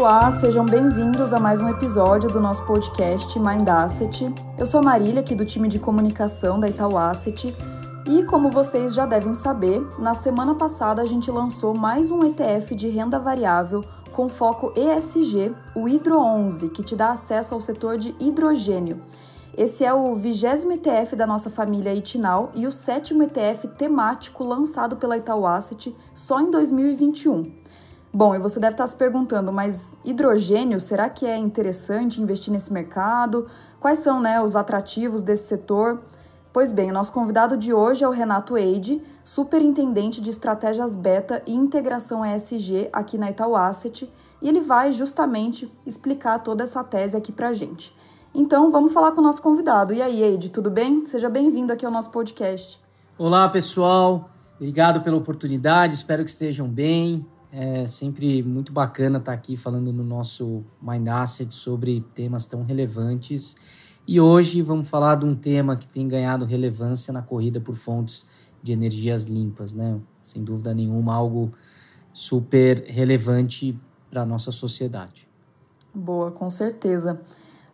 Olá, sejam bem-vindos a mais um episódio do nosso podcast Mind Asset. Eu sou a Marília, aqui do time de comunicação da Itaú Asset. E como vocês já devem saber, na semana passada a gente lançou mais um ETF de renda variável com foco ESG, o Hidro 11, que te dá acesso ao setor de hidrogênio. Esse é o vigésimo ETF da nossa família Itinal e o sétimo ETF temático lançado pela Itaú Asset só em 2021. Bom, e você deve estar se perguntando, mas hidrogênio, será que é interessante investir nesse mercado? Quais são né, os atrativos desse setor? Pois bem, o nosso convidado de hoje é o Renato Eide, superintendente de estratégias beta e integração ESG aqui na Itaú Asset, e ele vai justamente explicar toda essa tese aqui para gente. Então, vamos falar com o nosso convidado. E aí, Eide, tudo bem? Seja bem-vindo aqui ao nosso podcast. Olá, pessoal. Obrigado pela oportunidade. Espero que estejam bem. É sempre muito bacana estar tá aqui falando no nosso Mind Asset sobre temas tão relevantes. E hoje vamos falar de um tema que tem ganhado relevância na corrida por fontes de energias limpas, né? Sem dúvida nenhuma, algo super relevante para a nossa sociedade. Boa, com certeza.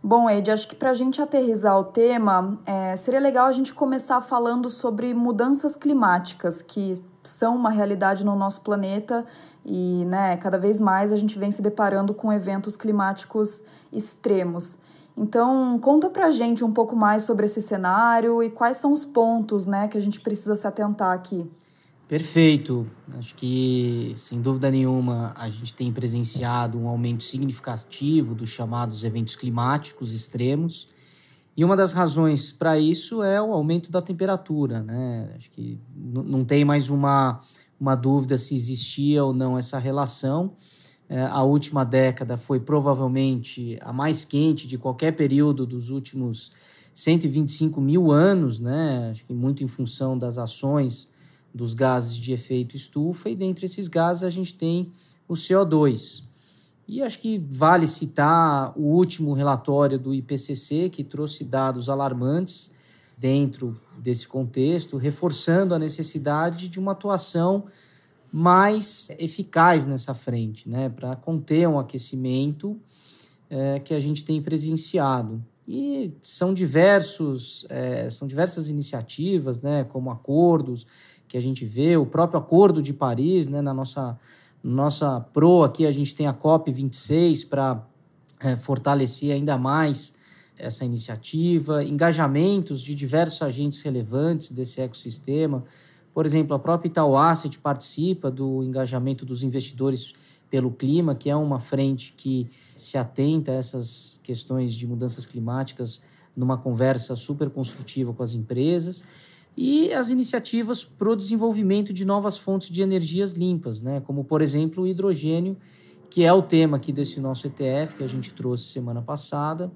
Bom, Ed, acho que para a gente aterrizar o tema, é, seria legal a gente começar falando sobre mudanças climáticas, que são uma realidade no nosso planeta e né, cada vez mais a gente vem se deparando com eventos climáticos extremos. Então, conta pra gente um pouco mais sobre esse cenário e quais são os pontos né, que a gente precisa se atentar aqui. Perfeito. Acho que, sem dúvida nenhuma, a gente tem presenciado um aumento significativo dos chamados eventos climáticos extremos e uma das razões para isso é o aumento da temperatura, né? Acho que não tem mais uma, uma dúvida se existia ou não essa relação. É, a última década foi provavelmente a mais quente de qualquer período dos últimos 125 mil anos, né? Acho que muito em função das ações dos gases de efeito estufa, e dentre esses gases a gente tem o CO2. E acho que vale citar o último relatório do IPCC, que trouxe dados alarmantes dentro desse contexto, reforçando a necessidade de uma atuação mais eficaz nessa frente, né, para conter um aquecimento é, que a gente tem presenciado. E são diversos, é, são diversas iniciativas, né, como acordos que a gente vê, o próprio Acordo de Paris, né, na nossa nossa pro aqui a gente tem a COP26 para é, fortalecer ainda mais essa iniciativa, engajamentos de diversos agentes relevantes desse ecossistema. Por exemplo, a própria Itaú Asset participa do engajamento dos investidores pelo clima, que é uma frente que se atenta a essas questões de mudanças climáticas numa conversa super construtiva com as empresas e as iniciativas para o desenvolvimento de novas fontes de energias limpas, né? como, por exemplo, o hidrogênio, que é o tema aqui desse nosso ETF que a gente trouxe semana passada,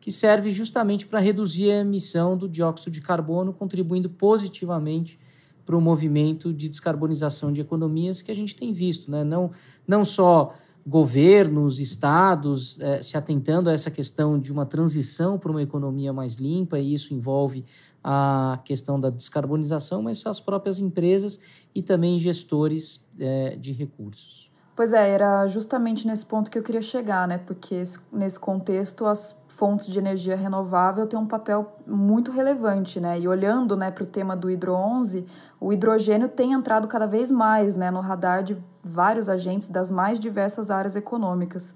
que serve justamente para reduzir a emissão do dióxido de carbono, contribuindo positivamente para o movimento de descarbonização de economias que a gente tem visto, né? não, não só governos, estados eh, se atentando a essa questão de uma transição para uma economia mais limpa, e isso envolve a questão da descarbonização, mas as próprias empresas e também gestores eh, de recursos. Pois é, era justamente nesse ponto que eu queria chegar, né? Porque nesse contexto as fontes de energia renovável têm um papel muito relevante, né? E olhando né, para o tema do Hidro 11, o hidrogênio tem entrado cada vez mais né, no radar de vários agentes das mais diversas áreas econômicas.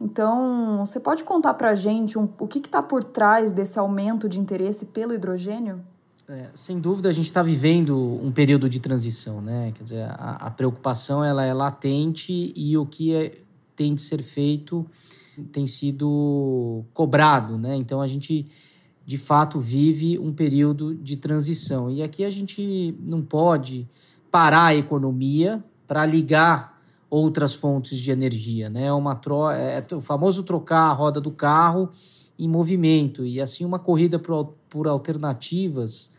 Então, você pode contar para a gente um, o que está por trás desse aumento de interesse pelo hidrogênio? É, sem dúvida, a gente está vivendo um período de transição, né? Quer dizer, a, a preocupação ela é latente e o que é, tem de ser feito tem sido cobrado, né? Então, a gente de fato vive um período de transição. E aqui a gente não pode parar a economia, para ligar outras fontes de energia, né? É uma tro é, é o famoso trocar a roda do carro em movimento e assim uma corrida por, por alternativas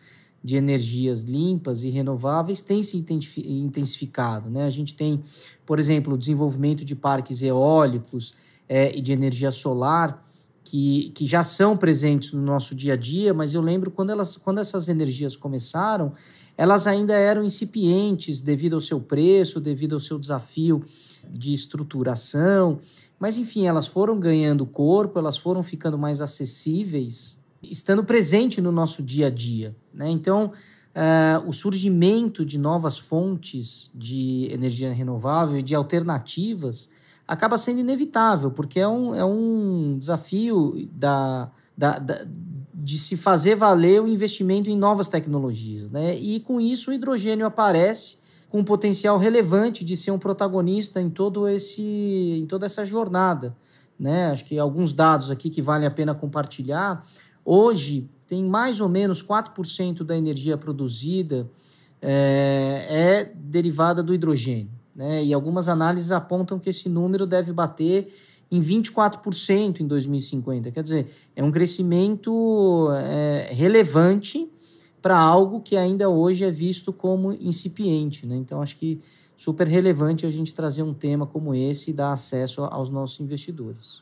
de energias limpas e renováveis tem se intensificado, né? A gente tem, por exemplo, o desenvolvimento de parques eólicos é, e de energia solar que, que já são presentes no nosso dia a dia, mas eu lembro quando, elas, quando essas energias começaram, elas ainda eram incipientes devido ao seu preço, devido ao seu desafio de estruturação, mas enfim, elas foram ganhando corpo, elas foram ficando mais acessíveis, estando presente no nosso dia a dia. Né? Então, uh, o surgimento de novas fontes de energia renovável e de alternativas acaba sendo inevitável, porque é um, é um desafio da, da, da de se fazer valer o investimento em novas tecnologias. Né? E com isso o hidrogênio aparece com um potencial relevante de ser um protagonista em todo esse em toda essa jornada. Né? Acho que alguns dados aqui que vale a pena compartilhar. Hoje tem mais ou menos 4% da energia produzida é, é derivada do hidrogênio né? E algumas análises apontam que esse número deve bater em 24% em 2050. Quer dizer, é um crescimento é, relevante para algo que ainda hoje é visto como incipiente. Né? Então, acho que super relevante a gente trazer um tema como esse e dar acesso aos nossos investidores.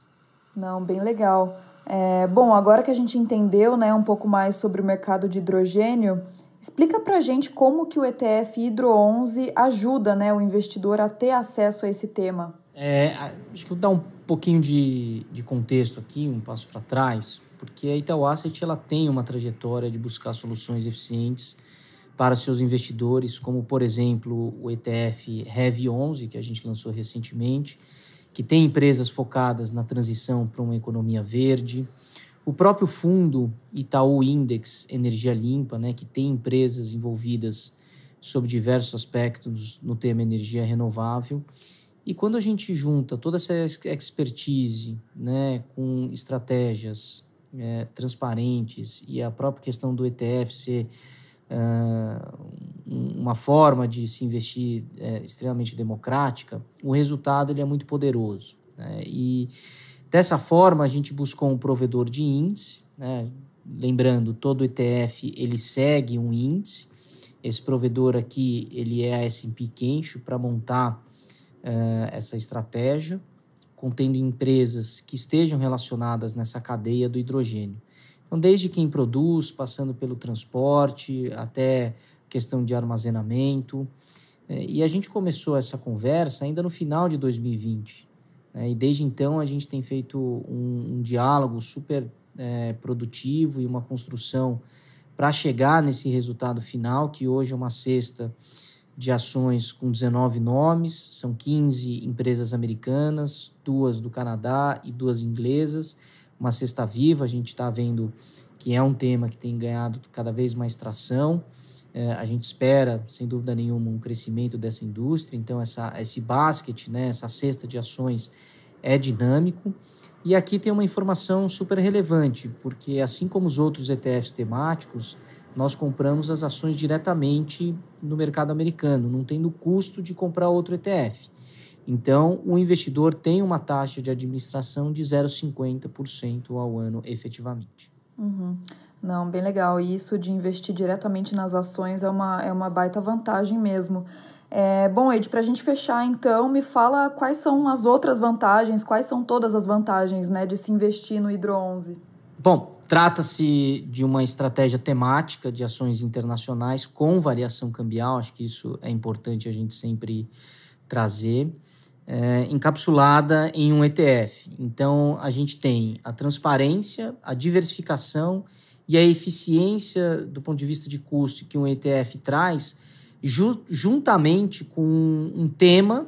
Não, bem legal. É, bom, agora que a gente entendeu né, um pouco mais sobre o mercado de hidrogênio, Explica para gente como que o ETF Hidro 11 ajuda né, o investidor a ter acesso a esse tema. É, acho que eu vou dar um pouquinho de, de contexto aqui, um passo para trás, porque a Itaú Asset ela tem uma trajetória de buscar soluções eficientes para seus investidores, como por exemplo o ETF Heavy 11 que a gente lançou recentemente, que tem empresas focadas na transição para uma economia verde, o próprio fundo Itaú Index Energia Limpa, né, que tem empresas envolvidas sob diversos aspectos no tema energia renovável. E quando a gente junta toda essa expertise né, com estratégias é, transparentes e a própria questão do ETF ser uh, uma forma de se investir é, extremamente democrática, o resultado ele é muito poderoso. Né? E Dessa forma, a gente buscou um provedor de índice, né? lembrando, todo ETF ele segue um índice. Esse provedor aqui ele é a S&P Quencho para montar uh, essa estratégia, contendo empresas que estejam relacionadas nessa cadeia do hidrogênio. Então, desde quem produz, passando pelo transporte, até questão de armazenamento. Eh, e a gente começou essa conversa ainda no final de 2020. Né? e desde então a gente tem feito um, um diálogo super é, produtivo e uma construção para chegar nesse resultado final, que hoje é uma cesta de ações com 19 nomes, são 15 empresas americanas, duas do Canadá e duas inglesas. Uma cesta viva, a gente está vendo que é um tema que tem ganhado cada vez mais tração. É, a gente espera, sem dúvida nenhuma, um crescimento dessa indústria. Então, essa, esse basket, né, essa cesta de ações é dinâmico. E aqui tem uma informação super relevante, porque assim como os outros ETFs temáticos, nós compramos as ações diretamente no mercado americano, não tendo custo de comprar outro ETF. Então, o investidor tem uma taxa de administração de 0,50% ao ano efetivamente. Uhum. Não, bem legal. E isso de investir diretamente nas ações é uma, é uma baita vantagem mesmo. É, bom, Ed, para a gente fechar, então, me fala quais são as outras vantagens, quais são todas as vantagens né, de se investir no Hidro 11. Bom, trata-se de uma estratégia temática de ações internacionais com variação cambial, acho que isso é importante a gente sempre trazer, é, encapsulada em um ETF. Então, a gente tem a transparência, a diversificação e a eficiência do ponto de vista de custo que um ETF traz, ju juntamente com um tema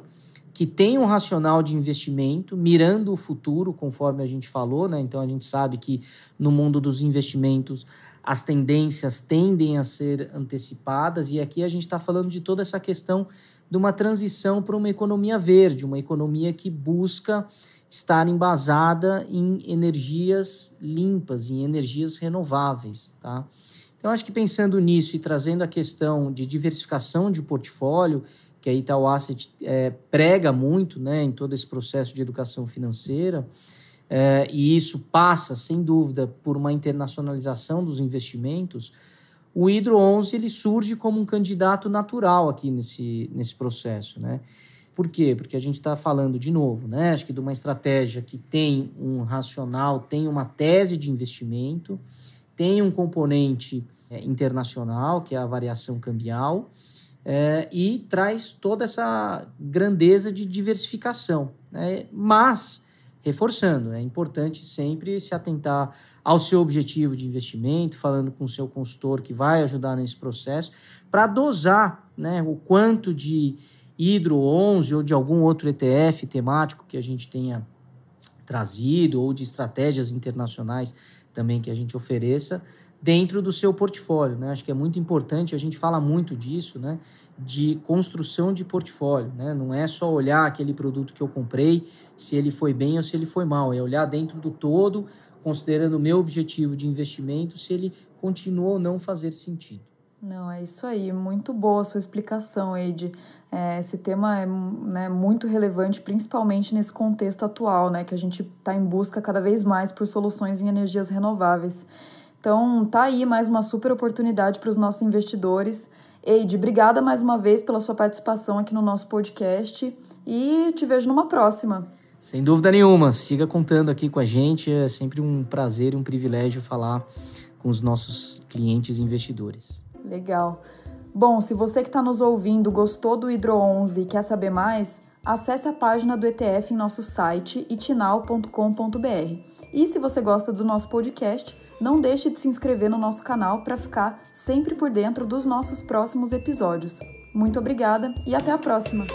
que tem um racional de investimento, mirando o futuro, conforme a gente falou, né? Então a gente sabe que no mundo dos investimentos as tendências tendem a ser antecipadas, e aqui a gente está falando de toda essa questão de uma transição para uma economia verde, uma economia que busca estar embasada em energias limpas, em energias renováveis, tá? Então, acho que pensando nisso e trazendo a questão de diversificação de portfólio, que a Itaú Asset é, prega muito né, em todo esse processo de educação financeira, é, e isso passa, sem dúvida, por uma internacionalização dos investimentos, o Hidro 11 ele surge como um candidato natural aqui nesse, nesse processo, né? Por quê? Porque a gente está falando de novo, né? Acho que de uma estratégia que tem um racional, tem uma tese de investimento, tem um componente é, internacional, que é a variação cambial, é, e traz toda essa grandeza de diversificação. Né? Mas, reforçando, é importante sempre se atentar ao seu objetivo de investimento, falando com o seu consultor que vai ajudar nesse processo, para dosar né, o quanto de Hidro 11 ou de algum outro ETF temático que a gente tenha trazido ou de estratégias internacionais também que a gente ofereça dentro do seu portfólio, né? Acho que é muito importante, a gente fala muito disso, né? De construção de portfólio, né? Não é só olhar aquele produto que eu comprei, se ele foi bem ou se ele foi mal, é olhar dentro do todo, considerando o meu objetivo de investimento, se ele continua ou não fazer sentido. Não, é isso aí. Muito boa a sua explicação, Eide. É, esse tema é né, muito relevante, principalmente nesse contexto atual, né, que a gente está em busca cada vez mais por soluções em energias renováveis. Então, tá aí mais uma super oportunidade para os nossos investidores. Eide, obrigada mais uma vez pela sua participação aqui no nosso podcast e te vejo numa próxima. Sem dúvida nenhuma, siga contando aqui com a gente. É sempre um prazer e um privilégio falar com os nossos clientes e investidores. Legal. Bom, se você que está nos ouvindo gostou do Hidro 11 e quer saber mais, acesse a página do ETF em nosso site itinal.com.br. E se você gosta do nosso podcast, não deixe de se inscrever no nosso canal para ficar sempre por dentro dos nossos próximos episódios. Muito obrigada e até a próxima!